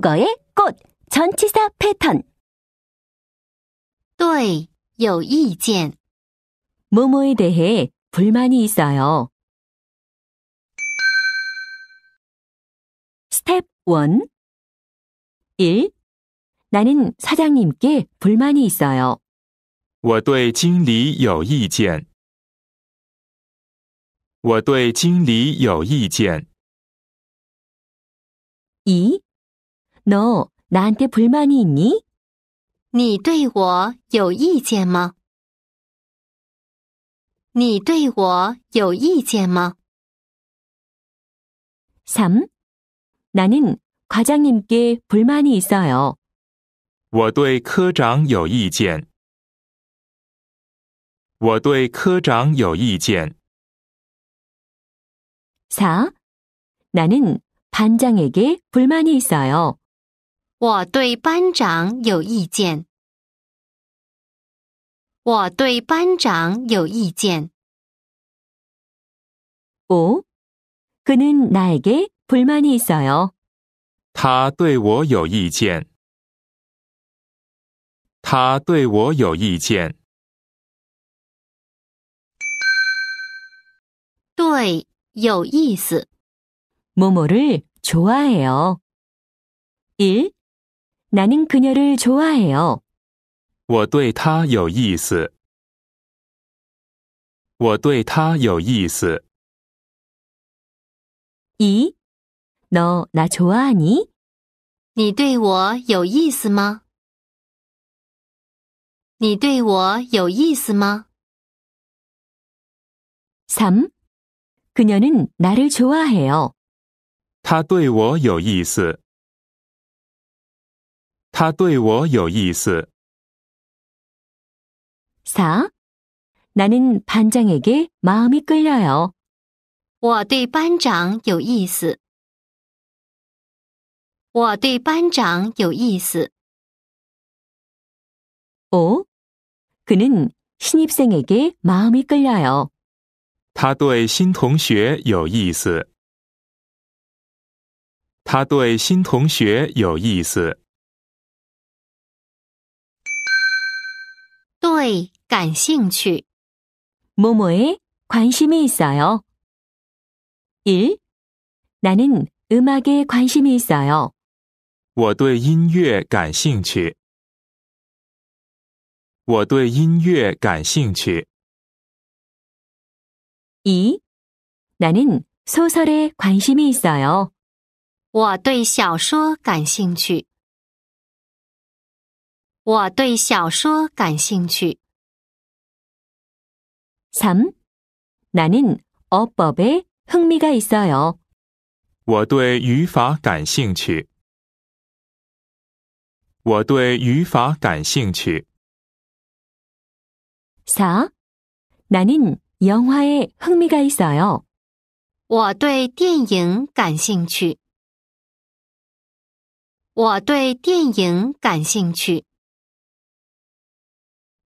한국어의 꽃 전치사 패턴 对有意见 뭐뭐에 대해 불만이 있어요. 스텝 1 1. 나는 사장님께 불만이 있어요. 我对经理有意见。我对经理有意见。2. 너 나한테 불만이 있니? 你对我有意见吗?你对我有意见吗? 3. 나는 과장님께 불만이 있어요. 我对科长有意见。我对科长有意见。4. 나는 반장에게 불만이 있어요. 我对班长有意见。我对班长有意见。哦，그는나에게불만이있어 요。 他对我有意见。他对我有意见。对，有意思。某某를좋아해요일 나는 그녀를 좋아해요. 我对她有意思.我对她有意思. 2. 너 나 좋아하니? 你对我有意思吗?你对我有意思吗? 3. 그녀는 나를 좋아해요. 她对我有意思. 他对我有意思。4. 나는 반장에게 마음이 끌려요. 我对班长有意思.我对班长有意思. 5. 그는 신입생에게 마음이 끌려요. 他对新同学有意思.他对新同学有意思.对感兴趣。 뭐뭐에 관심이 있어요. 1. 나는 음악에 관심이 있어요. 我对音乐感兴趣。我对音乐感兴趣。2. 나는 소설에 관심이 있어요. 我对小说感兴趣。我对小说感兴趣。三，나는어법에흥미가있어 요。 我对语法感兴趣。我对语法感兴趣。四，나는영화에흥미가있어 요。 我对电影感兴趣。我对电影感兴趣。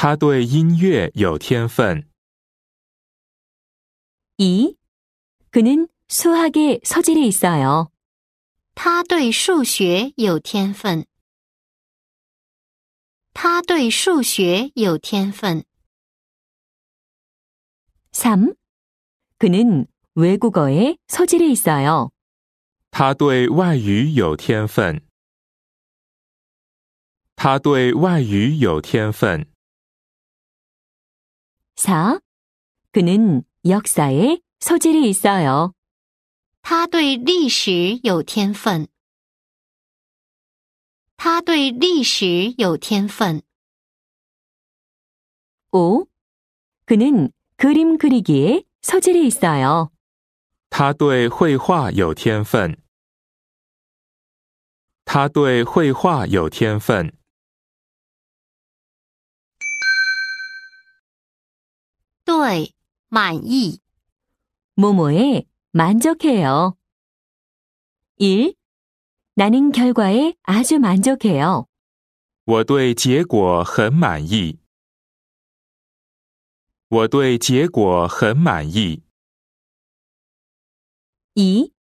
他对音乐有天分。二，他，对数学有天分。他对数学有天分。三，他，对外语有天分。他对外语有天分。他对外语有天分。4. 그는 역사에 소질이 있어요. 他对历史有天分。他对历史有天分。5. 그는 그림 그리기에 소질이 있어요. 他对绘画有天分。他对绘画有天分。对,满意. 모모에 만족해요. 1. 나는 결과에 아주 만족해요. 我对结果很满意.我对结果很满意. 2.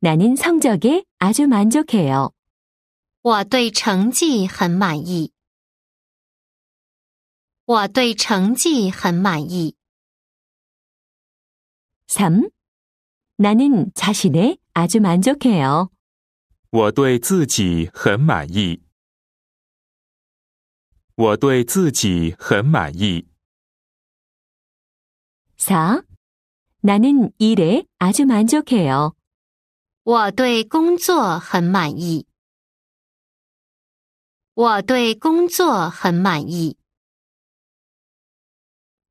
나는 성적에 아주 만족해요. 我对成绩很满意.我对成绩很满意。三，나는자신의아주만족해 요。 我对自己很满意。我对自己很满意。四，나는일에아주만족해 요。 我对工作很满意。我对工作很满意。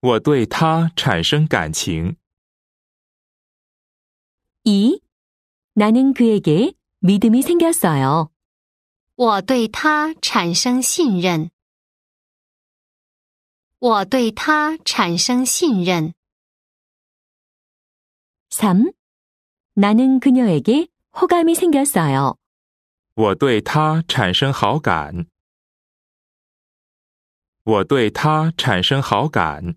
我对他产生感情。咦，나는그에게믿음이생겼어 요。 我对他产生信任。我对他产生信任。삼나는그녀에게호감이생겼어 요。 我对他产生好感。我对他产生好感。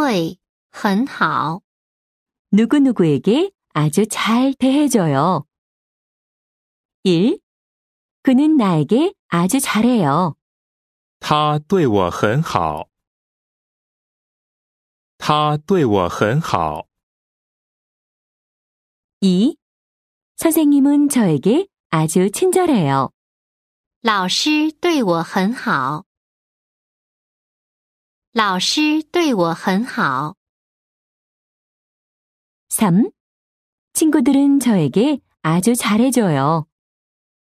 对,很好. 누구누구에게 아주 잘 대해줘요. 1. 그는 나에게 아주 잘해요. 他对我很好.他对我很好. 2. 선생님은 저에게 아주 친절해요. 老师对我很好. 老师对我很好。3. 친구들은 저에게 아주 잘해줘요.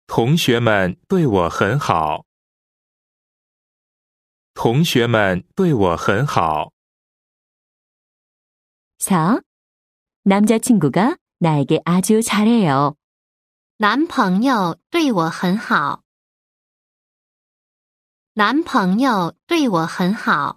同学们对我很好。同学们对我很好。4. 남자친구가 나에게 아주 잘해요. 男朋友对我很好。男朋友对我很好。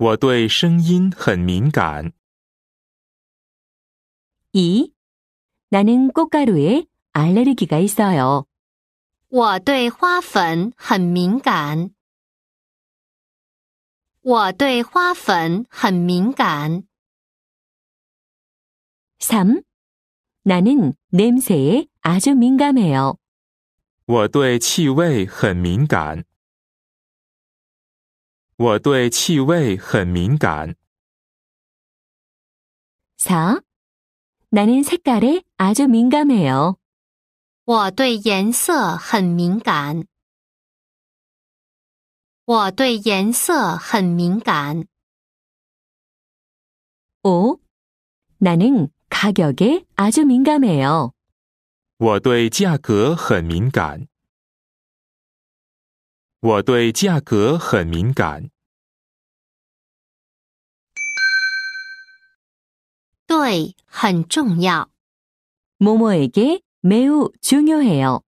我对声音很敏感。이나는꽃가루에알레르기가있어 요。 我对花粉很敏感。我对花粉很敏感。삼나는냄새에아주민감해 요。 我对气味很敏感。我对气味很敏感。사나는색깔에아주민감해 요。 我对颜色很敏感。我对颜色很敏感。오나는가격에아주민감해 요。 我对价格很敏感。我对价格很敏感，对很重要。모모에게매우중요해요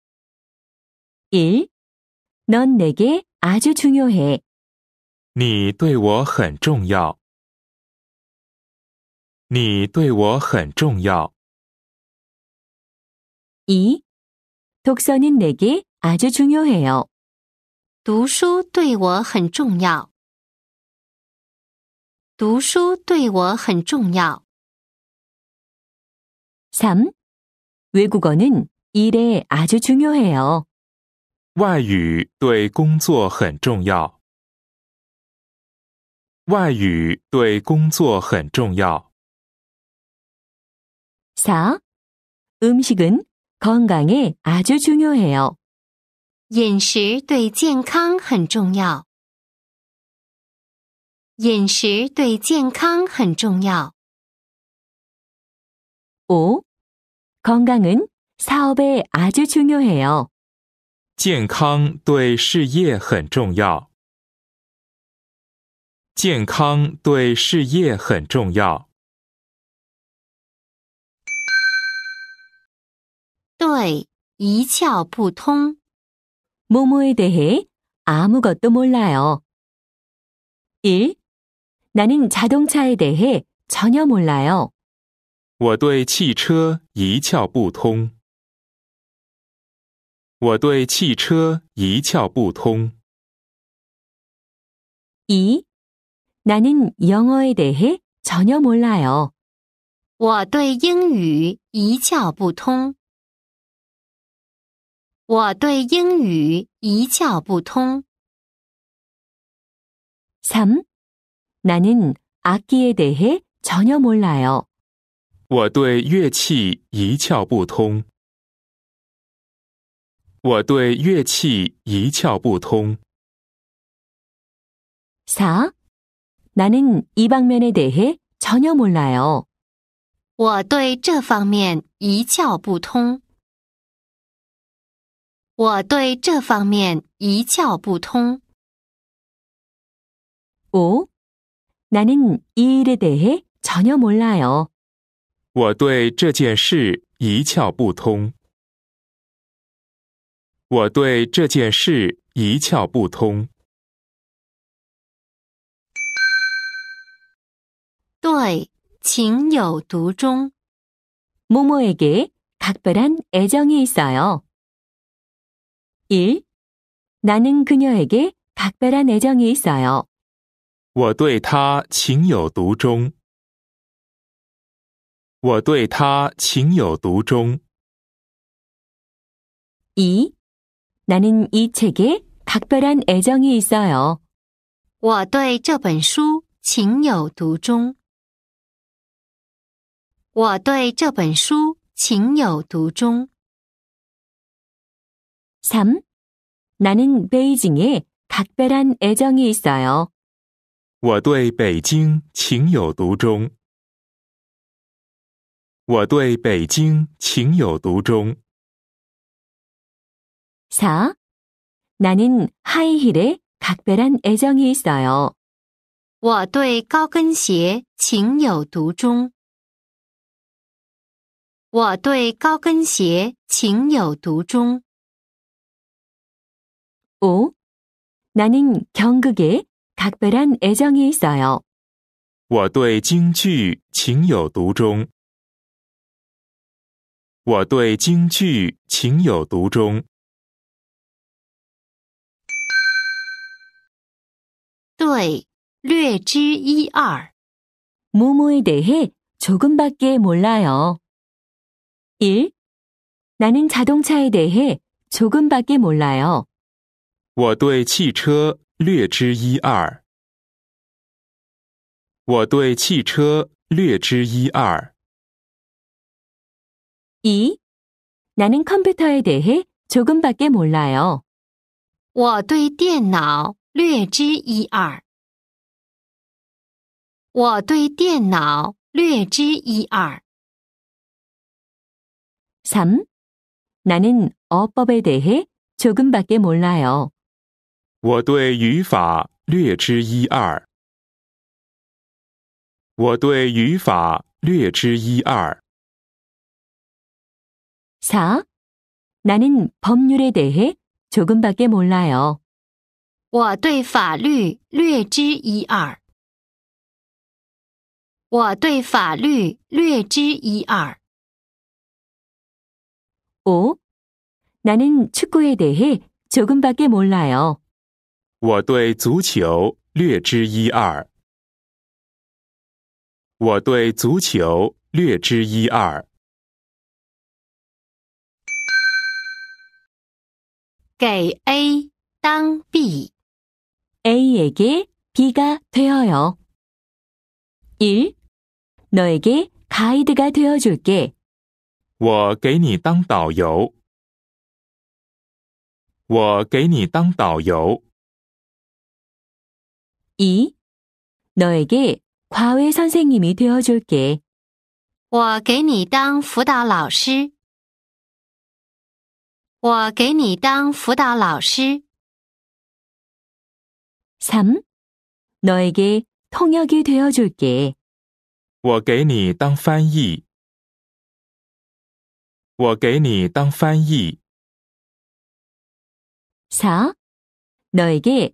1. 넌내게아주중요해你对我很重要。你对我很重要。2. 독서는내게아주중요해요读书对我很重要。读书对我很重要。三，외국어는일에아주중요해 요。 外语对工作很重要。外语对工作很重要。 사， 음식은건강에아주중요해 요。 饮食对健康很重要。饮食对健康很重要。五，건강은사업에아주중요해 요。 健康对事业很重要。健康对事业很重要。对，一窍不通。 모모에 대해 아무것도 몰라요. 1. 나는 자동차에 대해 전혀 몰라요. 我对汽车一窍不通.我对汽车一窍不通. 2. 나는 영어에 대해 전혀 몰라요. 我对英语一窍不通.我对英语一窍不通。三，나는악기에대해전혀몰라 요。 我对乐器一窍不通。我对乐器一窍不通。四，나는이방면에대해전혀몰라 요。 我对这方面一窍不通。我对这方面一窍不通。哦，나는이에대해전혀몰라 요。 我对这件事一窍不通。我对这件事一窍不通。对，情有独钟。모모에게각별한애정이있어요 1. 나는 그녀에게 각별한 애정이 있어요. 我对她情有独钟.我对她情有独钟. 2. 나는 이 책에 각별한 애정이 있어요. 我对这本书情有独钟.我对这本书情有独钟。3. 나는 베이징에 각별한 애정이 있어요. 我对北京情有独钟.我对北京情有独钟. 4. 나는 하이힐에 각별한 애정이 있어요. 我对高跟鞋情有独钟.我对高跟鞋情有独钟。5. 나는 경극에 각별한 애정이 있어요. 我对京剧情有独钟.我对京剧情有独钟. 네, 略知一二. 모모에 대해 조금밖에 몰라요. 1. 나는 자동차에 대해 조금밖에 몰라요. 我对汽车略知一二。我对汽车略知一二。咦，나는컴퓨터에대해조금밖에몰라 요。 我对电脑略知一二。我对电脑略知一二。삼나는어법에대해조금밖에몰라 요。 我对语法略知一二。我对语法略知一二。사나는법률에대해조금밖에몰라 요。 我对法律略知一二。我对法律略知一二。오나는축구에대해조금밖에몰라 요。 我对足球略知一二。我对足球略知一二。给 A 当 B，A 에게 B 가되어요 1. 너에게가이드가되어줄게我给你当导游。我给你当导游。2. 너에게 과외 선생님이 되어줄게. 我给你当辅导老师。我给你当辅导老师。3. 너에게 통역이 되어줄게. 我给你当翻译。我给你当翻译。4. 너에게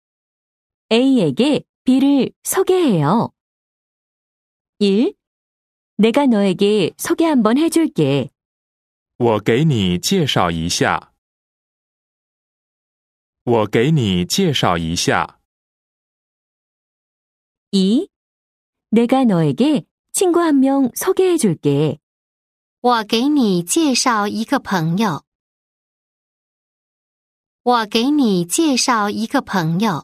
A에게 B를 소개해요. 1. 내가 너에게 소개 한번 해줄게. 我给你介绍一下。我给你介绍一下。2. 내가 너에게 친구 한 명 소개해줄게. 我给你介绍一个朋友。我给你介绍一个朋友。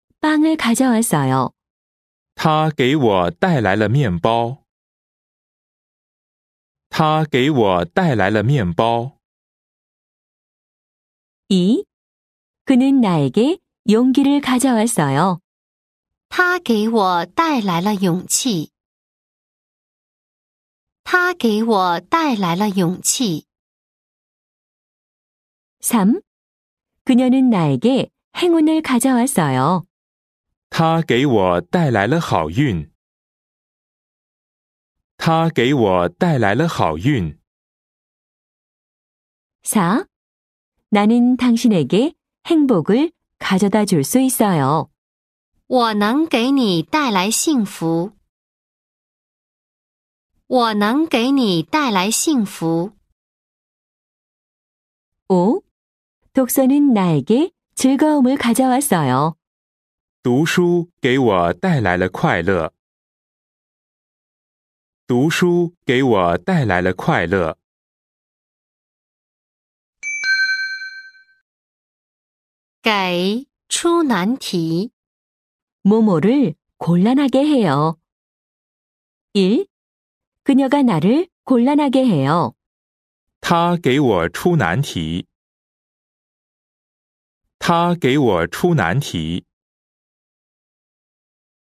빵을 가져왔어요. 他给我带来了面包。他给我带来了面包。2. 그는 나에게 용기를 가져왔어요. 他给我带来了勇气。他给我带来了勇气。3. 그녀는 나에게 행운을 가져왔어요. 他给我带来了好运。他给我带来了好运。4. 나는 당신에게 행복을 가져다 줄 수 있어요. 我能给你带来幸福.我能给你带来幸福. 5. 독서는 나에게 즐거움을 가져왔어요. 读书给我带来了快乐。读书给我带来了快乐。给出难题，모모를곤란하게해 요。 일그녀가나를곤란하게해 요。 她给我出难题。他给我出难题。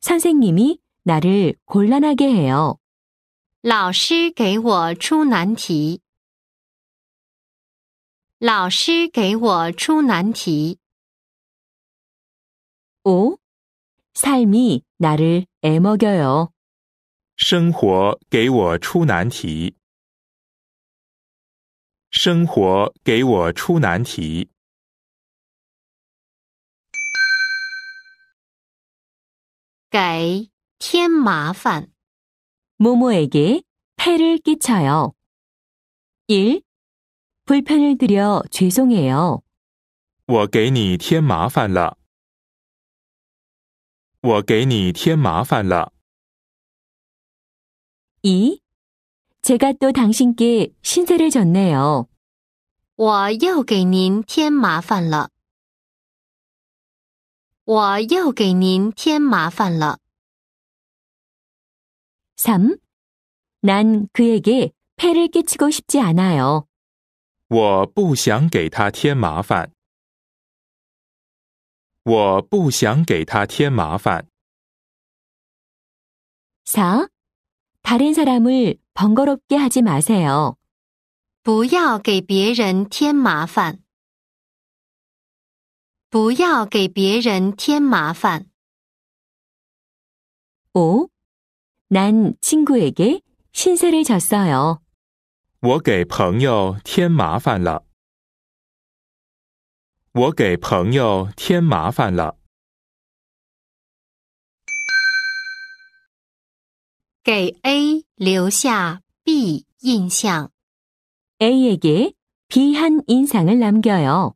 선생님이 나를 곤란하게 해요. 老师给我出难题。老师给我出难题。5. 삶이 나를 애먹여요. 生活给我出难题。生活给我出难题。给添麻烦。모모에게폐를끼쳐요일불편을드려죄송해요我给你添麻烦了。我给你添麻烦了。이제가또당신께신세를졌네요我又给您添麻烦了。我又给您添麻烦了。3. 난 그에게 폐를 끼치고 싶지 않아요. 我不想给他添麻烦.我不想给他添麻烦. 4. 다른 사람을 번거롭게 하지 마세요. 不要给别人添麻烦.不要给别人添麻烦。哦，난친구에게신세를져써 요。 我给朋友添麻烦了。我给朋友添麻烦了。给 A 留下 B 印象。A 에게 B 한인상을남겨 요。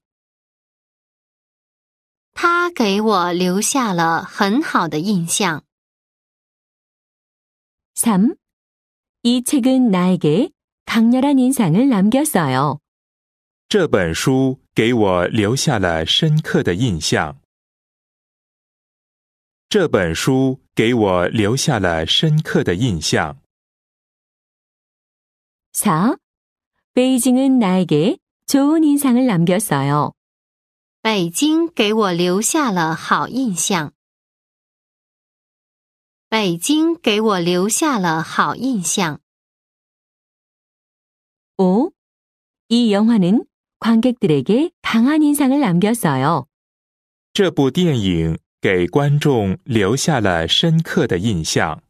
他给我留下了很好的印象。三，이책은나에게강렬한인상을남겼어 요。 这本书给我留下了深刻的印象。这本书给我留下了深刻的印象。四，베이징은나에게좋은인상을남겼어 요。 北京给我留下了好印象。北京给我留下了好印象。오이영화는관객들에게강한인상을남겼어 요。 这部电影给观众留下了深刻的印象。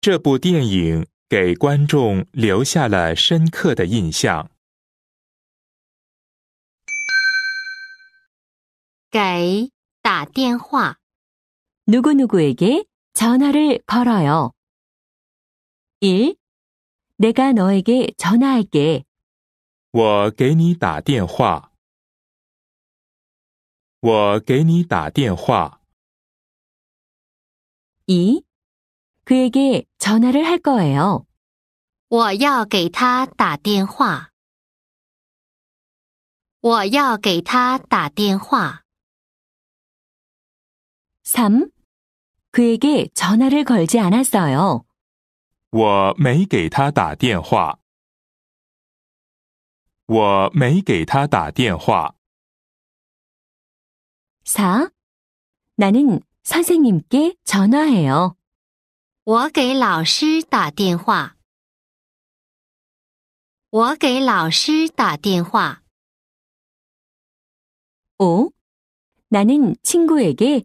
这部电影给观众留下了深刻的印象。给打电话 누구누구에게 전화를 걸어요. 1. 내가 너에게 전화할게. 我给你打电话.我给你打电话. 2. 그에게 전화를 할 거예요. 我要给他打电话.我要给他打电话. 3. 그에게 전화를 걸지 않았어요. 我没给他打电话。我没给他打电话。4. 나는 선생님께 전화해요. 我给老师打电话。我给老师打电话。5. 나는 친구에게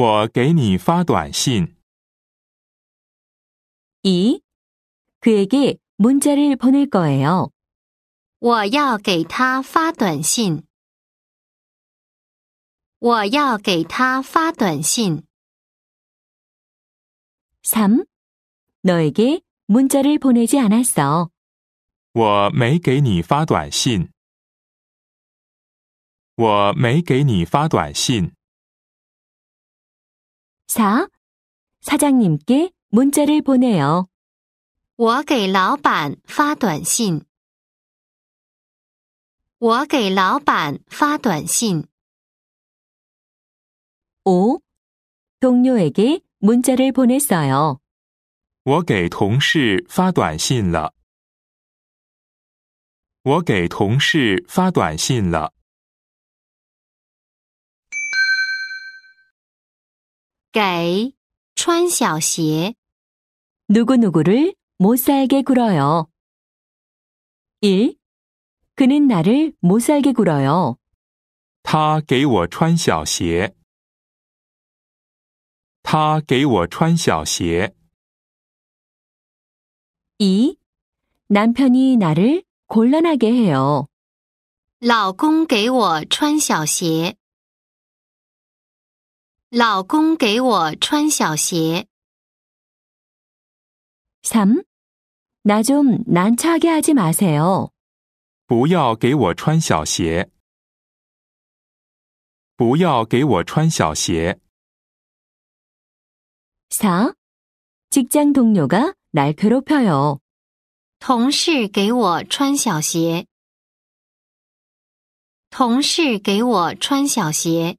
我给你发短信。2. 그에게 문자를 보낼 거예요. 我要给他发短信。我要给他发短信。3. 너에게 문자를 보내지 않았어. 我没给你发短信。我没给你发短信。4. 사장님께 문자를 보내요. 我给老板发短信。我给老板发短信。5. 동료에게 문자를 보냈어요. 我给同事发短信了。我给同事发短信了。 给穿小鞋누구누구를 못살게 굴어요. 1. 그는 나를 못살게 굴어요. 他给我穿小鞋。他给我穿小鞋。2. 남편이 나를 곤란하게 해요. 老公给我穿小鞋。老公给我穿小鞋。三，나좀난처하게하지마세 요。 不要给我穿小鞋。不要给我穿小鞋。사직장동료가날그로 요。 同事给我穿小鞋。同事给我穿小鞋。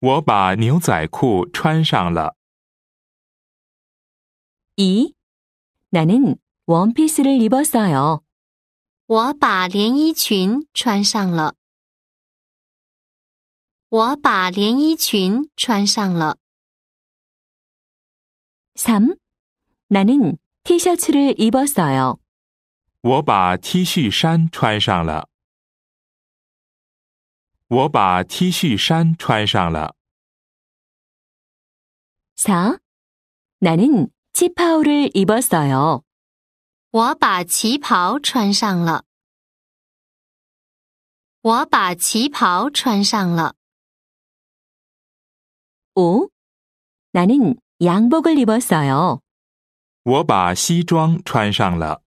我把牛仔裤穿上了。咦，나는원피스를입었어 요。 我把连衣裙穿上了。我把连衣裙穿上了。삼나는티셔츠를입었어 요。 我把 T 恤衫穿上了。我把 T 恤衫穿上了。사나는치파를입었어 요。 我把旗袍穿上了。我把旗袍穿上了。오나는양복을입었어 요。 我把西装穿上了。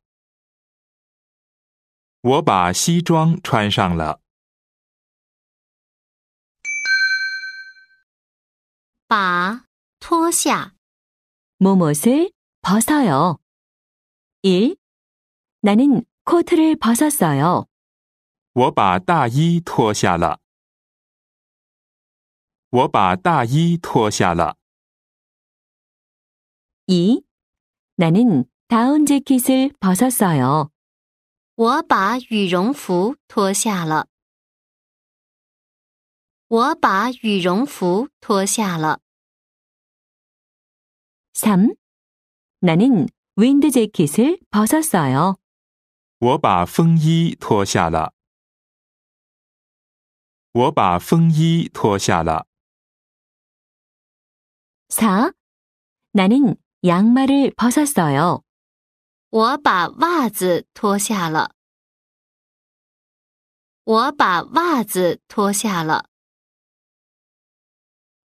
我把西装穿上了。 바, 토샤. 뭐뭇을 벗어요. 1. 나는 코트를 벗었어요. 我把大衣脱下了。我把大衣脱下了。2. 나는 다운 재킷을 벗었어요. 我把羽绒服脱下了。我把羽绒服脱下了。三，나는윈드재킷을벗었어 요。 我把风衣脱下了。我把风衣脱下了。四，나는양말을벗었어 요。 我把袜子脱下了。我把袜子脱下了。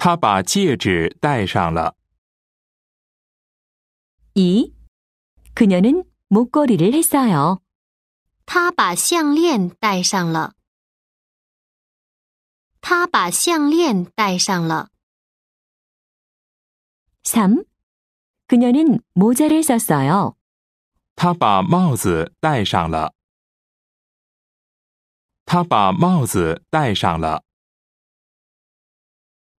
他把戒指戴上了。2. 그녀는 목걸이를 했어요. 她把项链戴上了.她把项链戴上了. 3. 그녀는 모자를 썼어요. 她把帽子戴上了.她把帽子戴上了.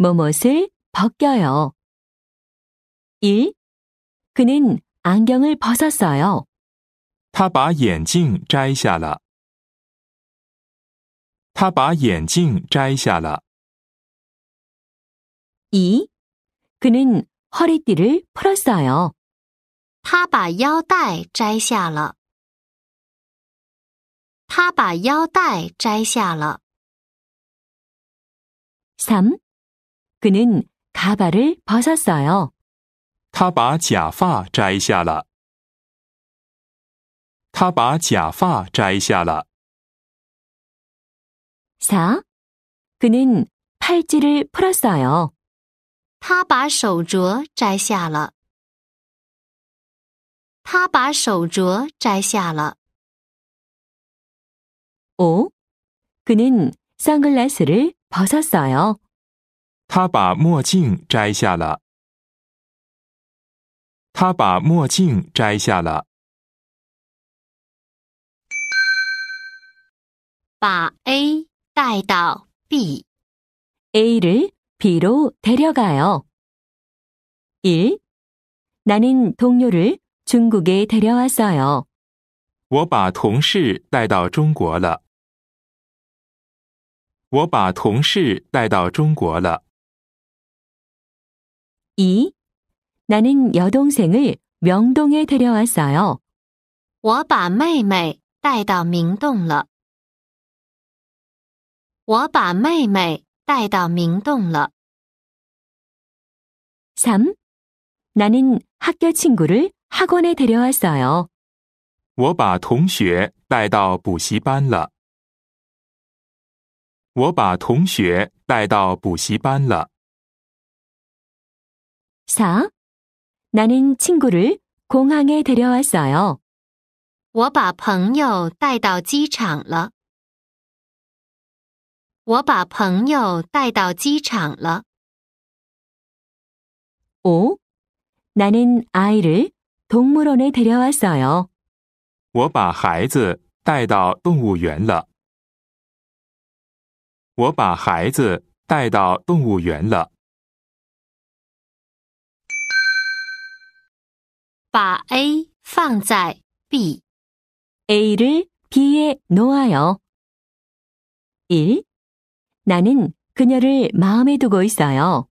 무엇을 벗겨요. 1. 그는 안경을 벗었어요. 他把眼镜摘下了。他把眼镜摘下了。2. 그는 허리띠를 풀었어요. 他把腰带摘下了。他把腰带摘下了。3. 그는 가발을 벗었어요. 他把假发摘下了。他把假发摘下了。4. 그는 팔찌를 풀었어요. 他把手镯摘下了。他把手镯摘下了。5. 그는 선글라스를 벗었어요. 他把墨镜摘下了。他把墨镜摘下了。把 A 带到 B。A 를 B 로데려가 요。 일나는동료를중국에데려왔어 요。 我把同事带到中国了。我把同事带到中国了。2. 나는 여동생을 명동에 데려왔어요. 我把妹妹带到明洞了.我把妹妹带到明洞了. 3. 나는 학교 친구를 학원에 데려왔어요. 我把同学带到补习班了.我把同学带到补习班了. 4. 나는 친구를 공항에 데려왔어요. 我把朋友带到机场了.我把朋友带到机场了. 5. 나는 아이를 동물원에 데려왔어요. 我把孩子带到动物园了.我把孩子带到动物园了.把 A 放在 B. A를 B에 놓아요. 1. 나는 그녀를 마음에 두고 있어요.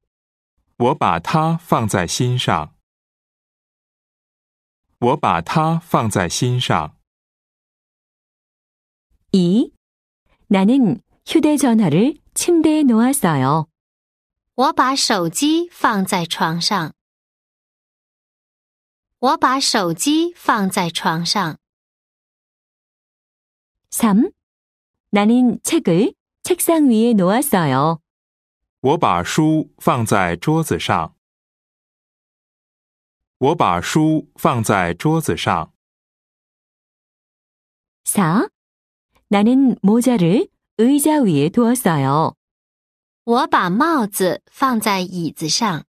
我把它放在心上.我把它放在心上. 2. 나는 휴대전화를 침대에 놓았어요. 我把手机放在床上.我把手机放在床上。三，나는책을책상위에놓았어 요。 我把书放在桌子上。我把书放在桌子上。四，나는모자를의자위에두었어 요。 我把帽子放在椅子上。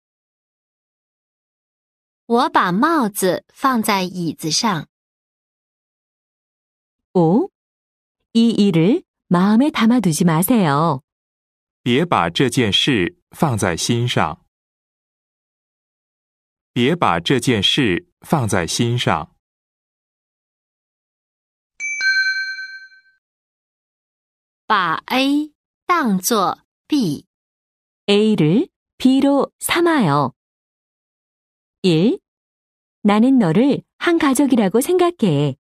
我把帽子放在椅子上。五、오이일을마음에담아두지마세 요。 别把这件事放在心上。别把这件事放在心上。把 A 当做 B。A 를 B 로삼아 요。 1. 나는 너를 한 가족이라고 생각해.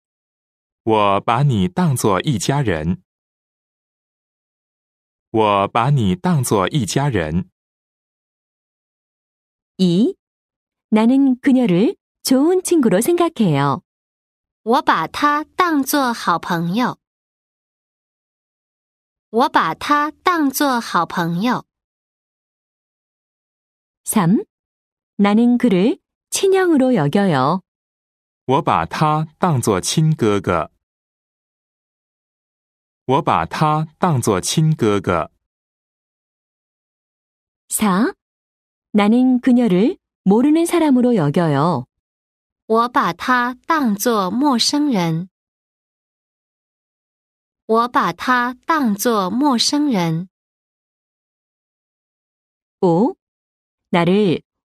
我把你当作一家人。我把你当作一家人。2. 나는 그녀를 좋은 친구로 생각해요. 我把她当作好朋友。我把她当作好朋友。3. 나는 그를 친형으로 여겨요. 我把他当作亲哥哥。我把他当作亲哥哥。4. 나는 그녀를 모르는 사람으로 여겨요. 我把她当作陌生人我把他当作陌生人 5. 나를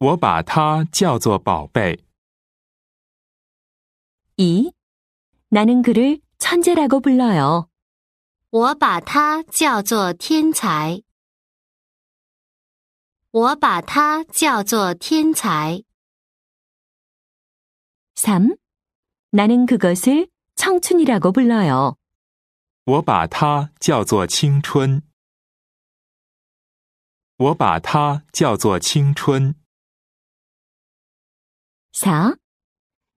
我把它叫做宝贝。이나는그를천재라고불러 요。 我把它叫做天才。我把它叫做天才。三，나는그것을청춘이라고불러 요。 我把它叫做青春。我把它叫做青春。4.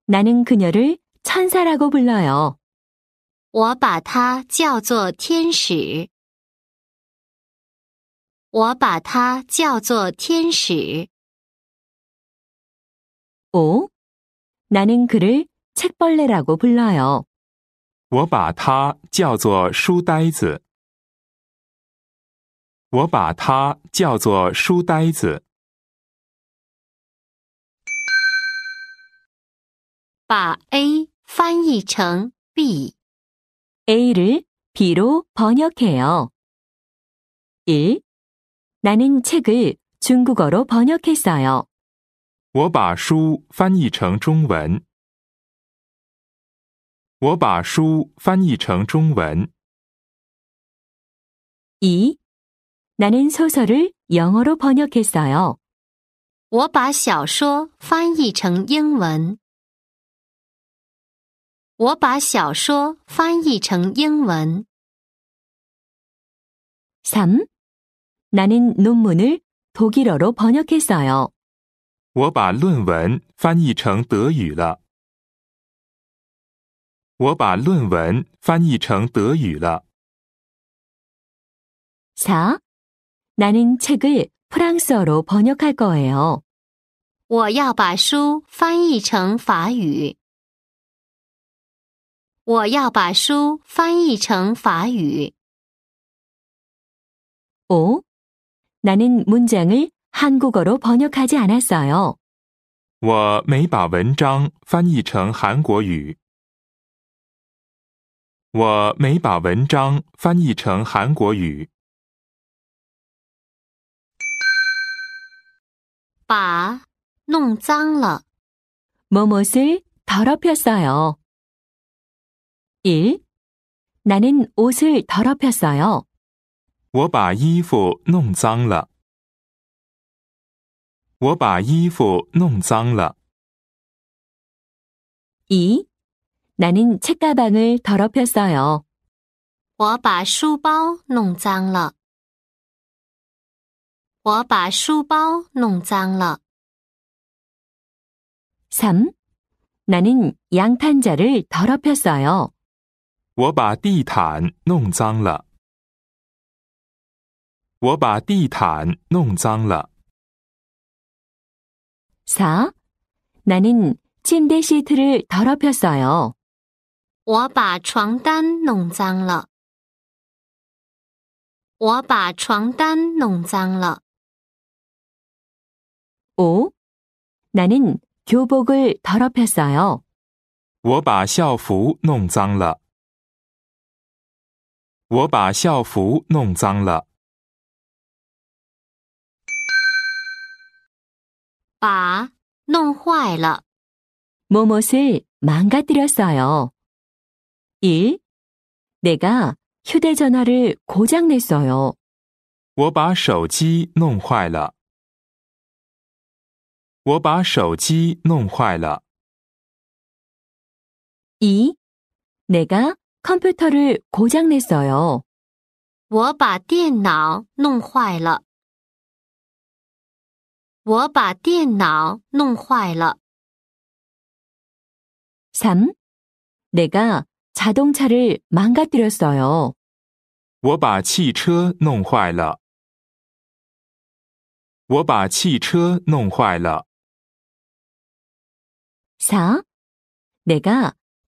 나는 그녀를 천사라고 불러요. 我把她叫做天使.我把她叫做天使. 5. 나는 그를 책벌레라고 불러요. 我把它叫做书呆子.我把它叫做书呆子.把 A 翻译成 B. A를 B로 번역해요. 1. 나는 책을 중국어로 번역했어요. 我把书翻译成中文。我把书翻译成中文。2. 나는 소설을 영어로 번역했어요. 我把小说翻译成英文。我把小说翻译成英文。三，나는논문을독일어로번역했어 요。 我把论文翻译成德语了。我把论文翻译成德语了。四，나는책을프랑스어로번역할거예 요。 我要把书翻译成法语。我要把书翻译成法语。哦，나는문장을한국어로번역하지않았어 요。 我没把文章翻译成韩国语。我没把文章翻译成韩国语。把弄脏了。뭐무엇을더럽혔어요 1. 나는 옷을 더럽혔어요. 我把衣服弄脏了。我把衣服弄脏了。2. 나는 책가방을 더럽혔어요. 我把书包弄脏了。我把书包弄脏了。3. 나는 양탄자를 더럽혔어요. 我把地毯弄脏了。我把地毯弄脏了。사나는침대시트를더럽혔어 요。 我把床单弄脏了。我把床单弄脏了。오나는교복을더럽혔어 요。 我把校服弄脏了。我把校服弄脏了，把弄坏了。뭐뭣을망가뜨렸어요일내가휴대전화를고장냈어 요。 我把手机弄坏了。我把手机弄坏了。咦？내가 컴퓨터를 고장냈어요. 我把电脑弄坏了.我把电脑弄坏了. 3. 내가 자동차를 망가뜨렸어요. 我把汽车弄坏了.我把汽车弄坏了. 4. 내가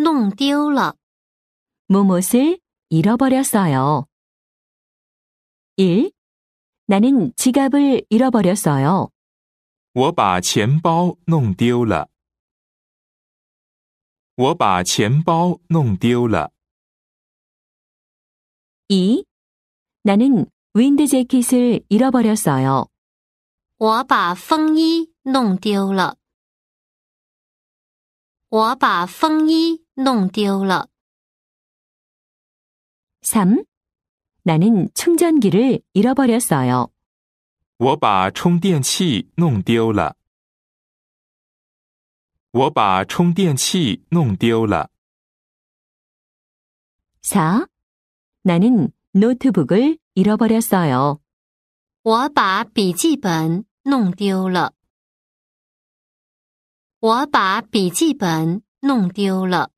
弄丢了무엇을 잃어버렸어요. 1. 나는 지갑을 잃어버렸어요. 我把钱包弄丢了。我把钱包弄丢了。2. 나는 윈드 재킷을 잃어버렸어요. 我把风衣弄丢了。我把风衣 弄丢了。3. 나는 충전기를 잃어버렸어요. 我把充电器弄丢了。我把充电器弄丢了。4. 나는 노트북을 잃어버렸어요. 我把笔记本弄丢了。我把笔记本弄丢了。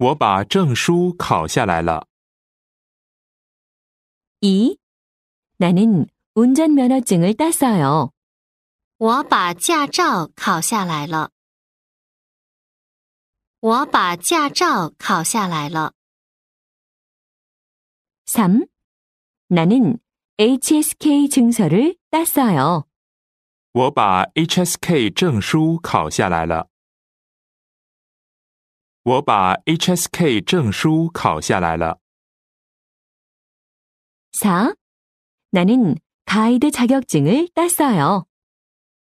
我把证书考下来了。咦，나는운전면허증을땄어 요。 我把驾照考下来了。我把驾照考下来了。三，나는 HSK 증서를땄어 요。 我把 HSK 证书考下来了。我把 HSK 证书考下来了。啥？나는가이드자격증을땄어 요。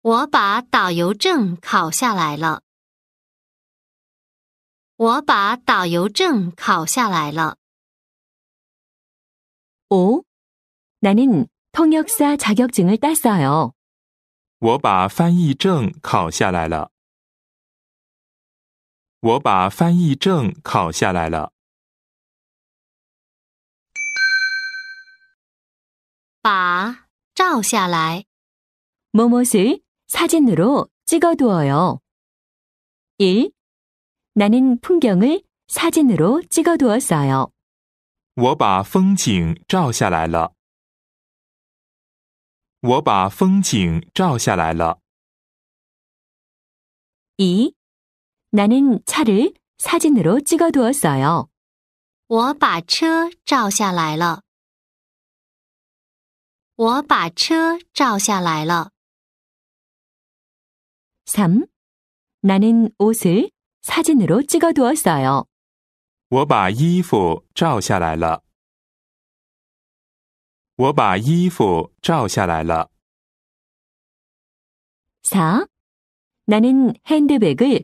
我把导游证考下来了。我把导游证考下来了。五，나는통역사자격증을땄어 요。 我把翻译证考下来了。我把翻译证考下来了，把照下来。무엇을사진으로찍어두어요 1. 나는풍경을사진으로찍어두었어 요。 我把风景照下来了。我把风景照下来了。咦？ 나는 차를 사진으로 찍어두었어요. 我把车照下来了.我把车照下来了. 3. 나는 옷을 사진으로 찍어두었어요. 我把衣服照下来了.我把衣服照下来了. 4. 나는 핸드백을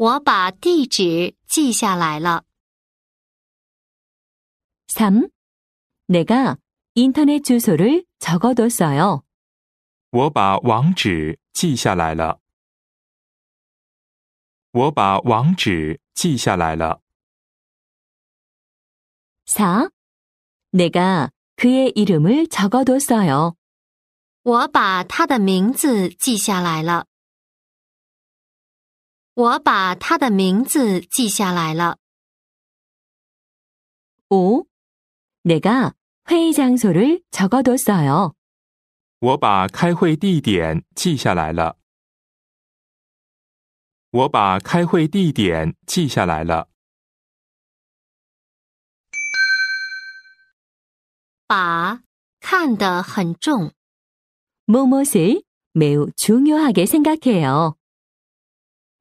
我把地址记下来了。三，내가인터넷주소를적어뒀어 요。 我把网址记下来了。我把网址记下来了。四，내가그의이름을적어뒀어 요。 我把他的名字记下来了。我把他的名字记下来了。五，내가회의장소를적어뒀어 요。 我把开会地点记下来了。我把开会地点记下来了。把看得很重。무엇이매우중요하게생각해요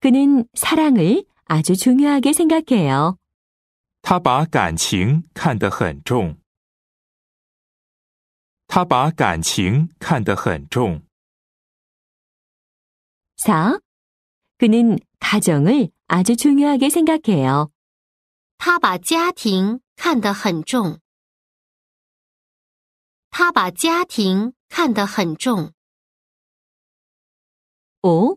그는 사랑을 아주 중요하게 생각해요. 他把感情看得很重。他把感情看得很重。4. 그는 가정을 아주 중요하게 생각해요. 他把家庭看得很重。他把家庭看得很重。5.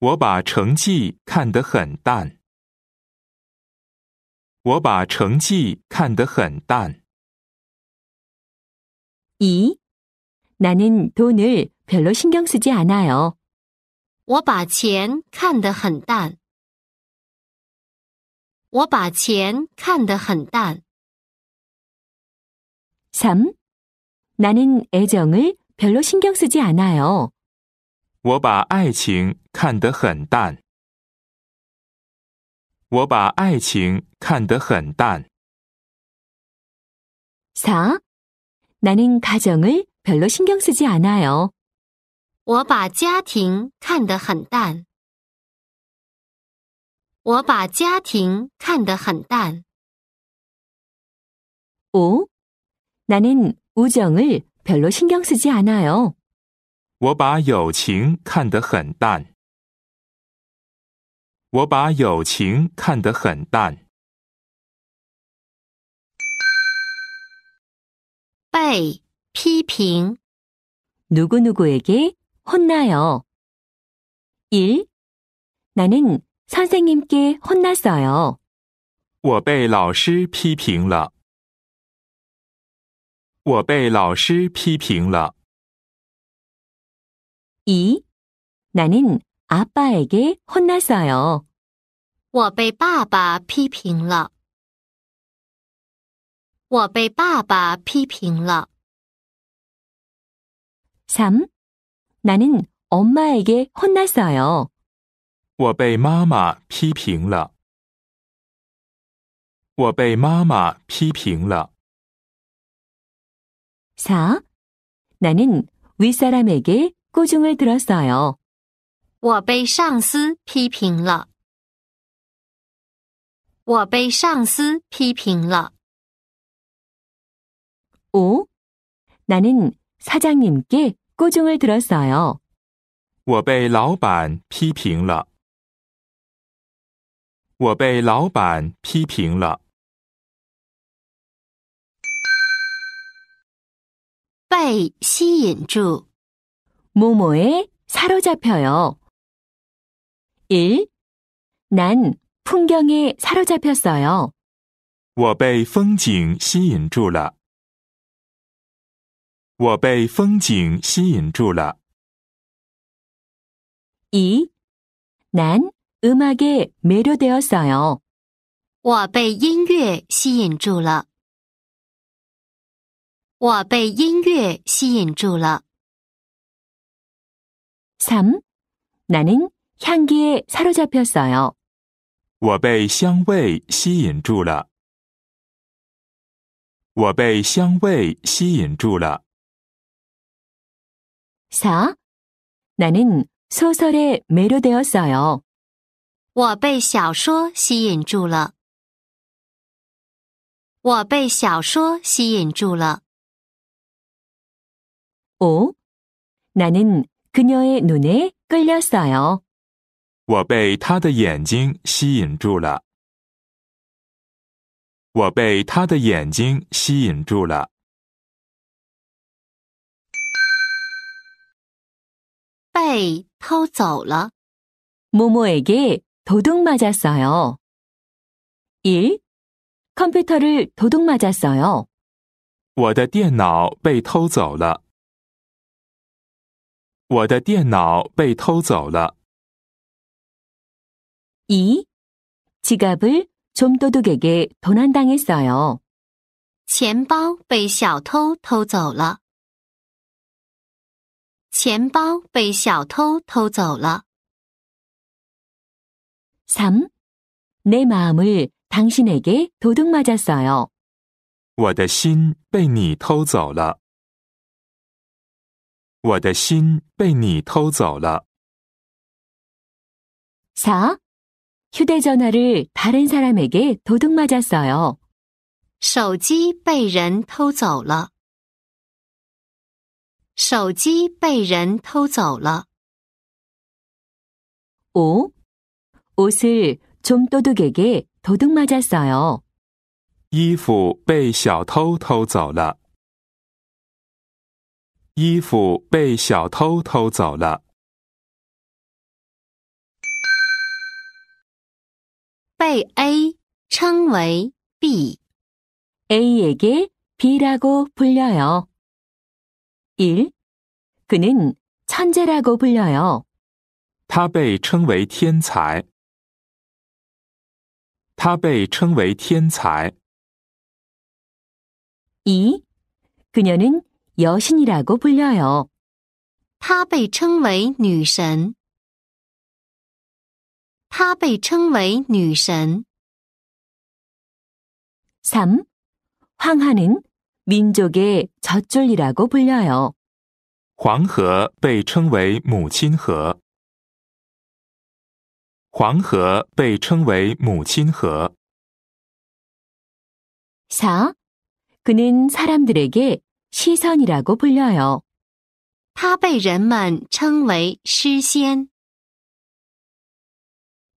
我把成绩看得很淡。我把成绩看得很淡。咦，나는돈을별로신경쓰지않아 요。 我把钱看得很淡。我把钱看得很淡。삼나는애정을별로신경쓰지않아 요。 我把爱情。看得很淡，我把爱情看得很淡。三，나는가정을별로신경쓰지않아 요。 我把家庭看得很淡。我把家庭看得很淡。五，나는우정을별로신경쓰지않아 요。 我把友情看得很淡。我把友情看得很淡。被批评，누구누구에게혼나 요？ 일나는선생님께혼났어 요。 我被老师批评了。我被老师批评了。이나는 아빠에게 혼났어요. 我被爸爸批评了.我被爸爸批评了. 3. 나는 엄마에게 혼났어요. 我被妈妈批评了.我被妈妈批评了. 4. 나는 윗사람에게 꾸중을 들었어요. 我被上司批评了。我被上司批评了。오나는사장님께꼬중을들었어 요。 我被老板批评了。我被老板批评了。被吸引住，모모에사로잡혀 요。 1. 난 풍경에 사로잡혔어요. 我被风景吸引住了.我被风景吸引住了. 2. 난 음악에 매료되었어요. 我被音乐吸引住了.我被音乐吸引住了. 3. 나는 향기에 사로잡혔어요. 我被香味吸引住了。我被香味吸引住了。4. 나는 소설에 매료되었어요. 我被小说吸引住了。我被小说吸引住了。5. 나는 그녀의 눈에 끌렸어요. 我被他的眼睛吸引住了。我被他的眼睛吸引住了。被偷走了。모모에게도둑맞았어요일컴퓨터를도둑맞았어요我的电脑被偷走了。我的电脑被偷走了。2. 지갑을 좀도둑에게 도난당했어요. 钱包被小偷偷走了.钱包被小偷偷走了. 3. 내 마음을 당신에게 도둑 맞았어요. 我的心被你偷走了.我的心被你偷走了. 4. 휴대전화를 다른 사람에게 도둑맞았어요. 手机被人偷走了。手机被人偷走了。5. 옷을 좀도둑에게 도둑맞았어요. 衣服被小偷偷走了。衣服被小偷偷走了。被 A 称为 B. A에게 B라고 불려요. 1. 그는 천재라고 불려요. 他被称为天才.他被称为天才. 2. 그녀는 여신이라고 불려요. 她被称为女神. 她被称为女神。3. 황하는 민족의 젖줄이라고 불려요. 黄河被称为母亲河。黄河被称为母亲河. 4. 그는 사람들에게 시선이라고 불려요. 他被人们称为诗仙。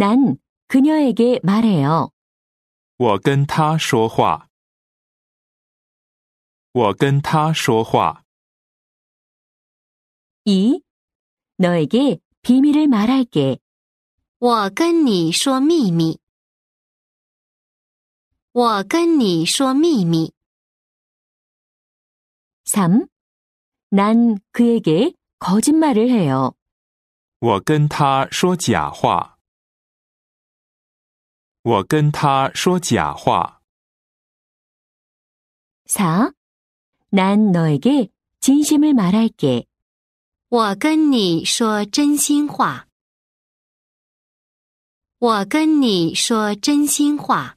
난 그녀에게 말해요. 我跟她说话.我跟她说话.이 너에게 비밀을 말할게. 我跟你说秘密.我跟你说秘密. 3. 난 그에게 거짓말을 해요. 我跟他说假话.我跟他说假话。사난너에게진심을말할 게。 我跟你说真心话。我跟你说真心话。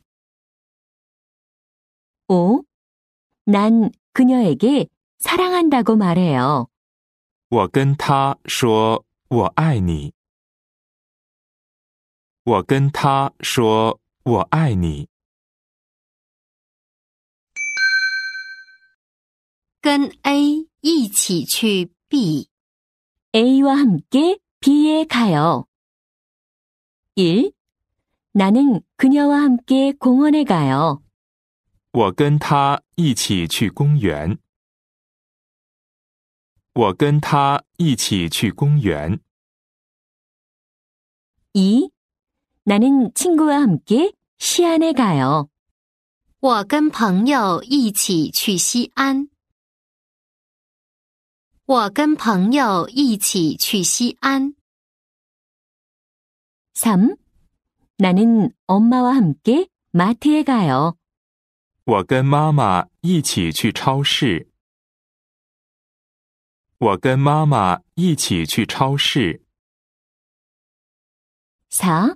오난그녀에게사랑한다고말해 요。 我跟他说我爱你。我跟他说：“我爱你。”跟 A 一起去 B。A 와함께 B 에가 요。 일나는그녀와함께공원에가 요。 我跟他一起去公园。我跟他一起去公园。이 나는 친구와 함께 시안에 가요. 我跟朋友一起去西安.我跟朋友一起去西安. 3. 나는 엄마와 함께 마트에 가요. 我跟妈妈一起去超市.我跟妈妈一起去超市. 4.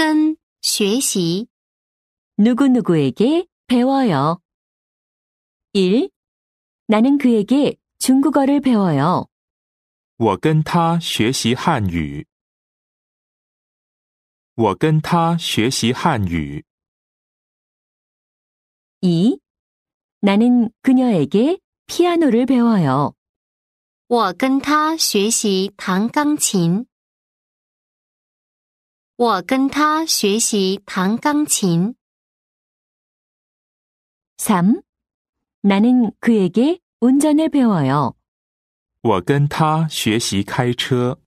跟学习 누구누구에게 배워요. 1. 나는 그에게 중국어를 배워요. 我跟他学习汉语。我跟他学习汉语。2. 나는 그녀에게 피아노를 배워요. 我跟她学习弹钢琴。我跟他学习弹钢琴。三，나는그에게운전을배워 요。 我跟他学习开车。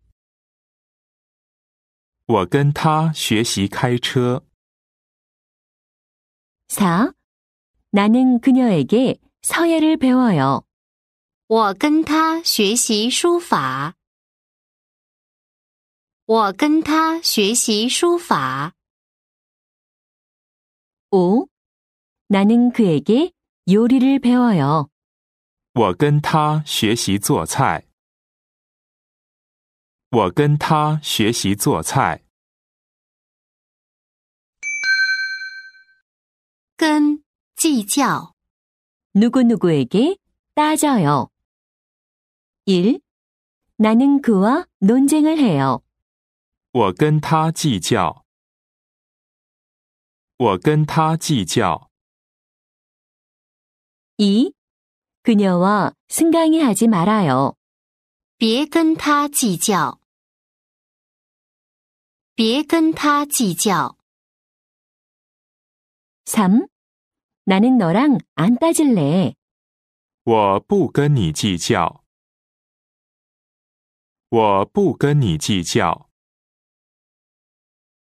我跟他学习开车。四，나는그녀에게서예를배워 요。 我跟他学习书法。我跟他学习书法。오나는그에게요리를배워 요。 我跟他学习做菜。我跟他学习做菜。跟计较，누구누구에게따져요일나는그와논쟁을해 요。 我跟他计较，我跟他计较。咦，그녀와승강해하지말아 요。 别跟他计较，别跟他计较。三，나는너랑안따질 래。 我不跟你计较，我不跟你计较。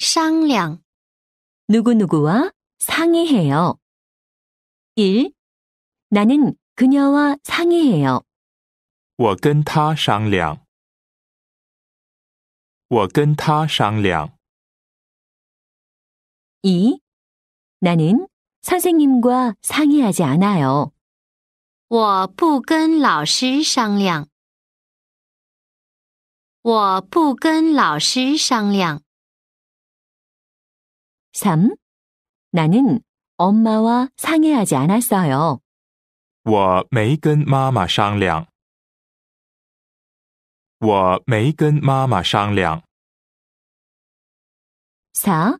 商量누구누구와 상의해요. 1. 나는 그녀와 상의해요. 我跟他商量。我跟他商量。2. 나는 선생님과 상의하지 않아요. 我不跟老师商量。我不跟老师商量。3. 나는 엄마와 상의하지 않았어요. 我没跟妈妈商量。我没跟妈妈商量。4.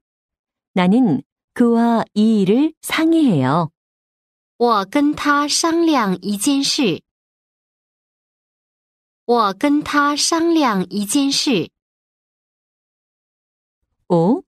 나는 그와 이 일을 상의해요. 我跟他商量一件事。我跟他商量一件事。5.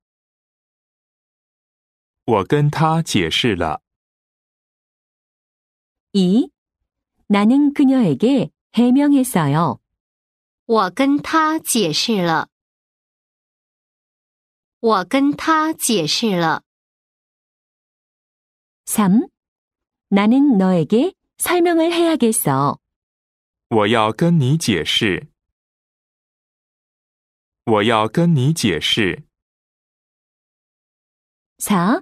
我跟他解释了。2. 나는 그녀에게 해명했어요. 我跟他解释了.我跟他解释了. 3. 나는 너에게 설명을 해야겠어. 我要跟你解释。我要跟你解释。4.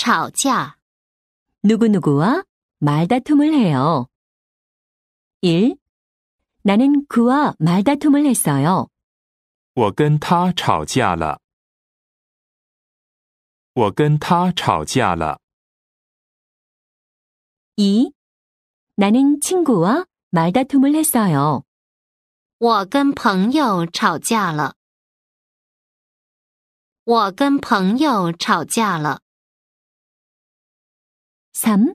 吵架. 누구누구와 말다툼을 해요. 1. 나는 그와 말다툼을 했어요. 我跟他吵架了.我跟他吵架了. 2. 나는 친구와 말다툼을 했어요. 我跟朋友吵架了.我跟朋友吵架了. 3.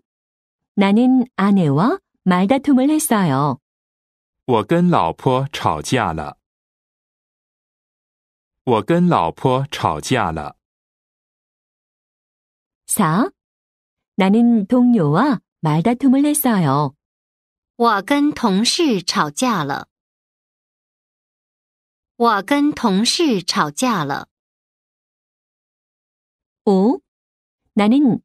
나는 아내와 말다툼을 했어요. 我跟老婆吵架了。我跟老婆吵架了。4. 나는 동료와 말다툼을 했어요. 我跟同事吵架了。我跟同事吵架了。5. 나는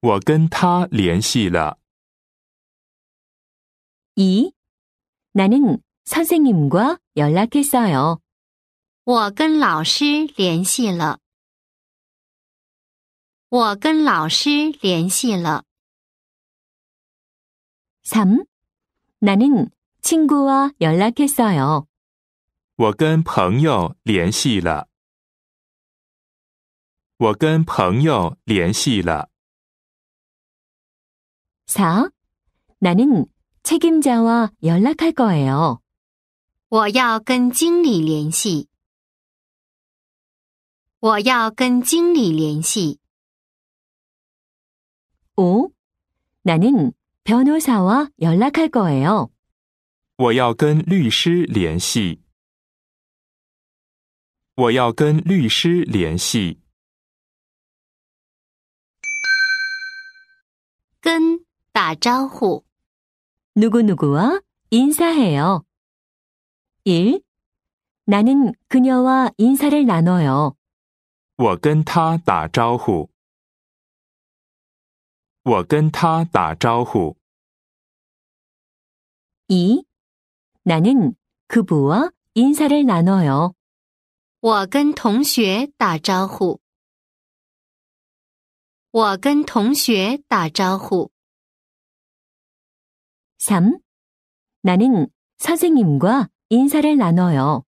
我跟他联系了。이나는선생님과연락했어 요。 我跟老师联系了。我跟老师联系了。삼나는친구와연락했어 요。 我跟朋友联系了。我跟朋友联系了。四，나는책임자와연락할거예 요。 我要跟经理联系。我要跟经理联系。五，나는변호사와연락할거예 요。 我要跟律师联系。我要跟律师联系。跟。招呼 누구누구와 인사해요. 1. 나는 그녀와 인사를 나눠요. 我跟她打招呼.我跟她打招呼. 2. 나는 그부와 인사를 나눠요. 我跟同学打招呼.我跟同学打招呼. 3. 나는 선생님과 인사를 나눠요.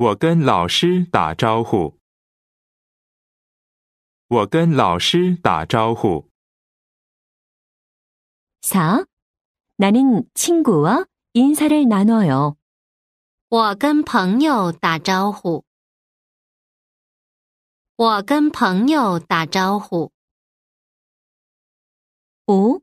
我跟老师打招呼。我跟老师打招呼。4. 나는 친구와 인사를 나눠요. 我跟朋友打招呼。我跟朋友打招呼。5.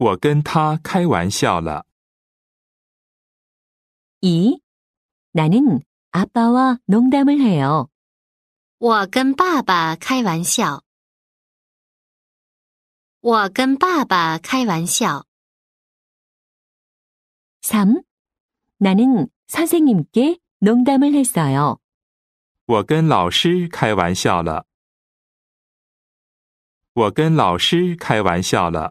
我跟他开玩笑了。2. 나는 아빠와 농담을 해요. 我跟爸爸开玩笑.我跟爸爸开玩笑. 3. 나는 선생님께 농담을 했어요. 我跟老师开玩笑了.我跟老师开玩笑了.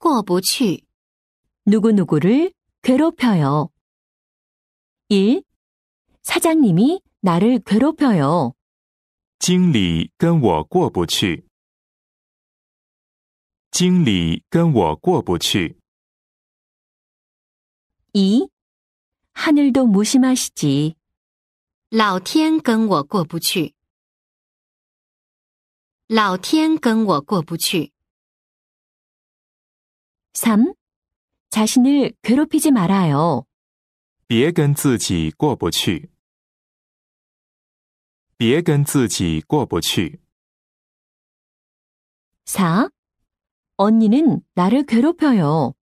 过不去. 누구누구를 괴롭혀요. 1. 사장님이 나를 괴롭혀요. 经理跟我过不去。经理跟我过不去。2. 하늘도 무심하시지. 老天跟我过不去.老天跟我过不去. 3. 자신을 괴롭히지 말아요. 别跟自己过不去。别跟自己过不去。4. 언니는 나를 괴롭혀요.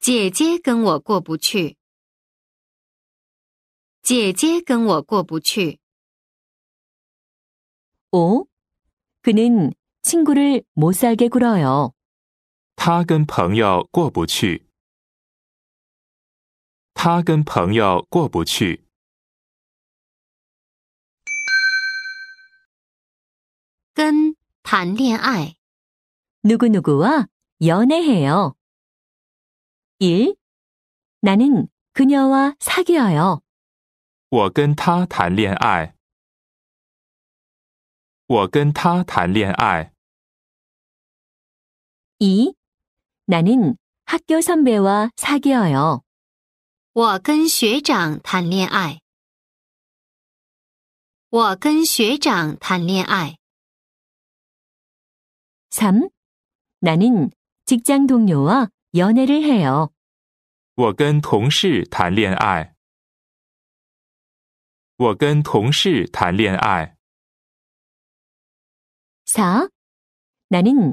姐姐跟我过不去。姐姐跟我过不去。5. 그는 친구를 못 살게 굴어요. 他跟朋友过不去。他跟朋友过不去。跟谈恋爱。누구누구와연애해요일나는그녀와사귀어 요。 我跟他谈恋爱。我跟他谈恋爱。咦？ 나는 학교 선배와 사귀어요. 我跟学长谈恋爱。我跟学长谈恋爱。3. 나는 직장 동료와 연애를 해요. 我跟同事谈恋爱。我跟同事谈恋爱。4. 나는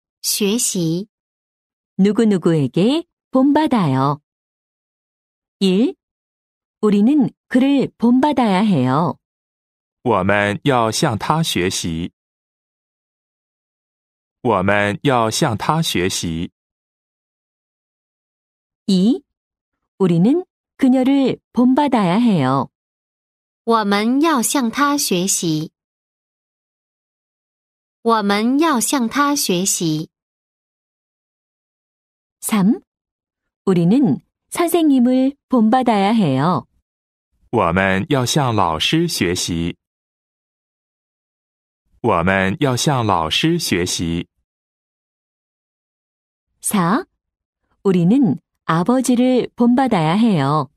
学习 누구누구에게 본받아요. 1. 우리는 그를 본받아야 해요. 我们要向他学习。我们要向他学习。2. 우리는 그녀를 본받아야 해요. 我们要向他学习。我们要向他学习。三，우리는선생님을본받아야해 요。 我们要向老师学习。我们要向老师学习。四，우리는아버지를본받아야해 요。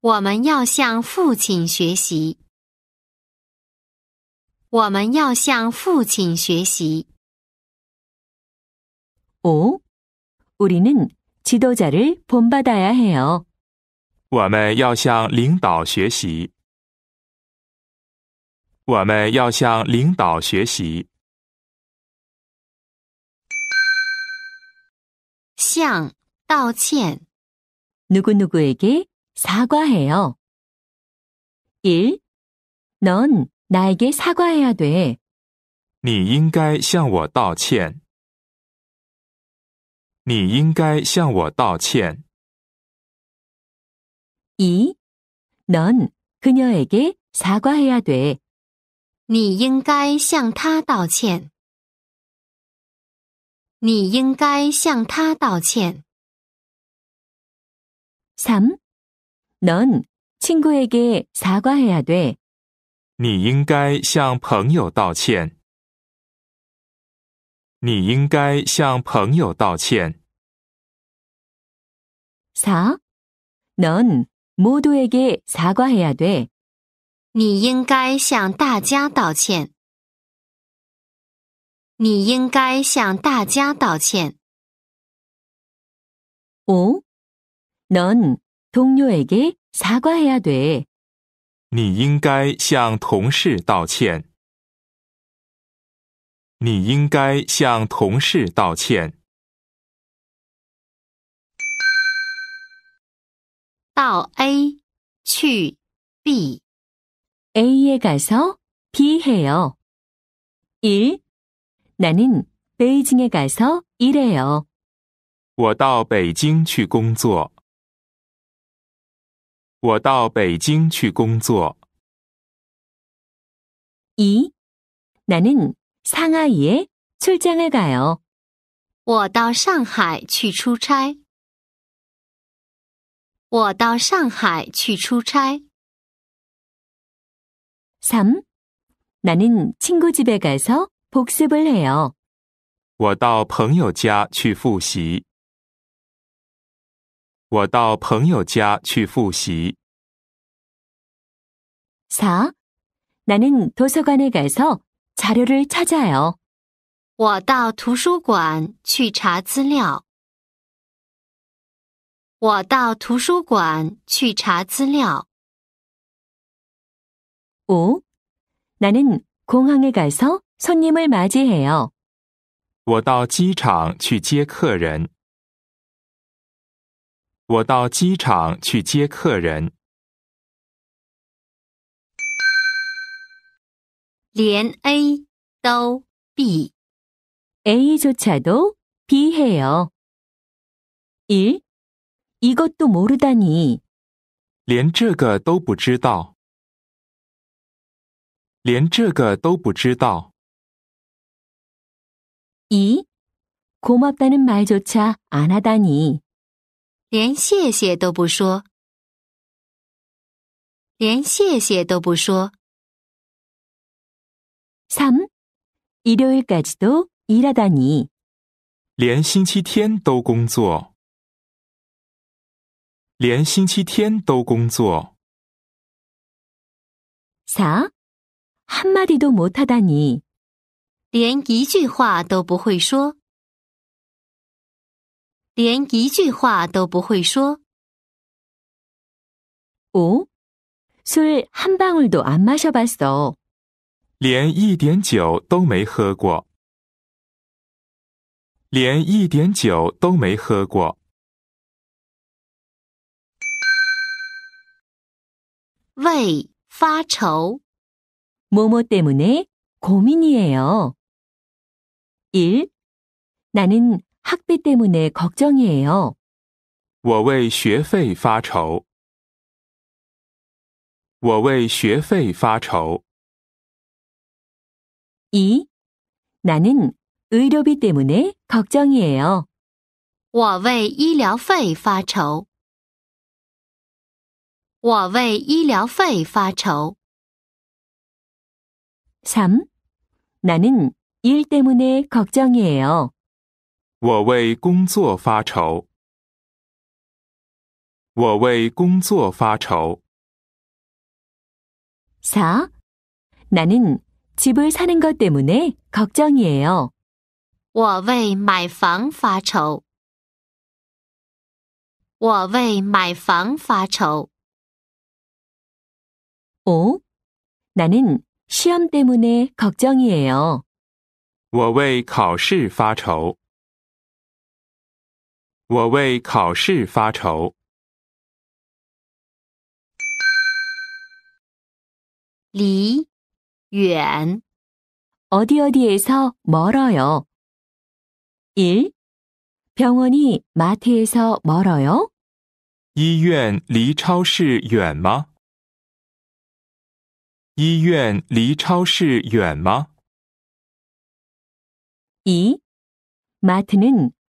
我们要向父亲学习。我们要向父亲学习。五，우리는지도자를본받아야해 요。 我们要向领导学习。我们要向领导学习。向道歉，누구누구에게사과해요일넌 나에게 사과해야 돼. 你应该向我道歉。你应该向我道歉。2. 넌 그녀에게 사과해야 돼. 你应该向他道歉。你应该向他道歉。3. 넌 친구에게 사과해야 돼. 你应该向朋友道歉。你应该向朋友道歉。사넌모두에게사과해야 돼。 你应该向大家道歉。你应该向大家道歉。오넌동료에게사과해야돼你应该向同事道歉。你应该向同事道歉。到 A 去 B。A 에가서 B 해 요。 일나는베이징에가서일해 요。 我到北京去工作。我到北京去工作。咦，나는상하이에출장을가 요。 我到上海去出差。我到上海去出差。삼나는친구집에가서복습을해 요。 我到朋友家去复习。我到朋友家去复习。사나는도서관에가서자료를찾아 요。 我到图书馆去查资料。我到图书馆去查资料。五，나는공항에가서손님을맞이해 요。 我到机场去接客人。我到机场去接客人。连 A 도 B A조차도 B해요. 1. 이것도 모르다니. 连这个都不知道。连这个都不知道。2. 고맙다는 말조차 안 하다니. 连谢谢都不说，连谢谢都不说。三，일요일까지도일하다 니， 连星期天都工作，连星期天都工作。啥？한마디도못하다 니， 连一句话都不会说。连一句话都不会说。오술한방울도안마셔봤어连一点酒都没喝过。连一点酒都没喝过。为发愁。무모때문에고민이에요일나는 학비 때문에 걱정이에요. 我为学费发愁。我为学费发愁。2. 나는 의료비 때문에 걱정이에요. 我为医疗费发愁。我为医疗费发愁。3. 나는 일 때문에 걱정이에요. 我为工作发愁。我为工作发愁。사나는집을사는것때문에걱정이에 요。 我为买房发愁。我为买房发愁。오나는시험때문에걱정이에 요。 我为考试发愁。我为考试发愁。离远，어디어디에서멀어요 1. 병원이마트에서멀어요医院离超市远吗？医院离超市远吗？2. 마트는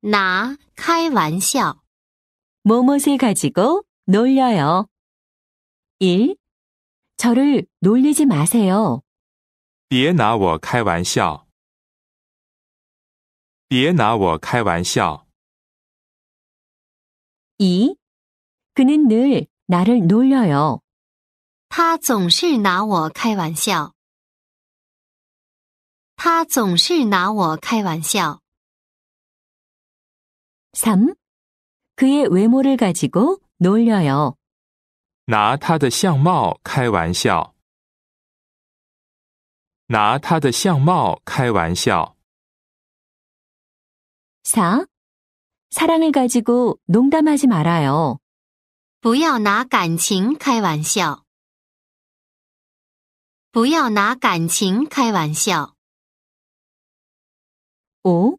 나开玩笑무엇을 가지고 놀려요. 1. 저를 놀리지 마세요. 别拿我开玩笑。别拿我开玩笑。2. 그는 늘 나를 놀려요. 他总是拿我开玩笑。他总是拿我开玩笑。3. 그의 외모를 가지고 놀려요. 拿他的相貌开玩笑。拿他的相貌开玩笑。4. 사랑을 가지고 농담하지 말아요. 不要拿感情开玩笑。不要拿感情开玩笑。5.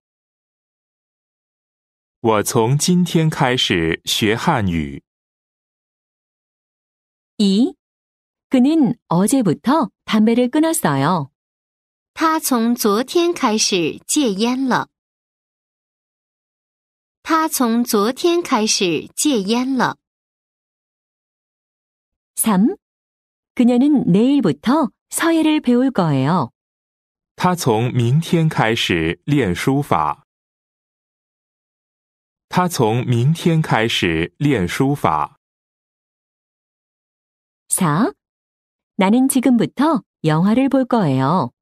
我从今天开始学汉语。二，그는어제부터담배를끊었어 요。 他从昨天开始戒烟了。他从昨天开始戒烟了。三，그녀는내일부터서예를배울거예 요。 他从明天开始练书法。他从明天开始练书法。사나는지금부터영화를볼거예 요。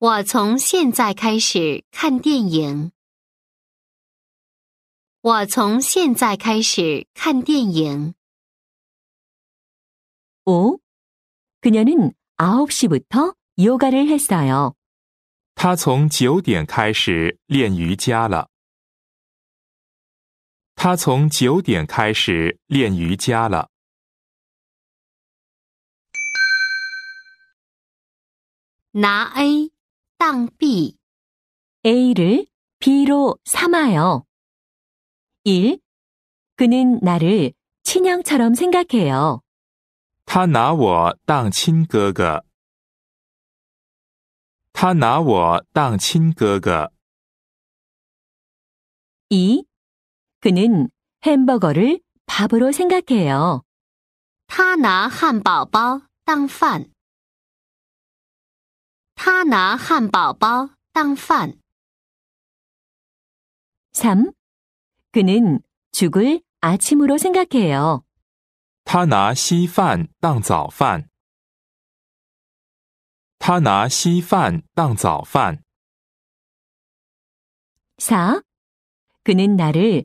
我从现在开始看电影。我从现在开始看电影。오그녀는아홉시부터요가를했어 요。 他从九点开始练瑜伽了。他从九点开始练瑜伽了。拿 A当 B A를 B로 삼아요. 1. 그는 나를 친형처럼 생각해요. 他拿我当亲哥哥。他拿我当亲哥哥。2. 그는 햄버거를 밥으로 생각해요. 他拿汉堡包当饭.他拿汉堡包当饭. 3. 그는 죽을 아침으로 생각해요. 他拿稀饭当早饭.他拿稀饭当早饭. 4. 그는 나를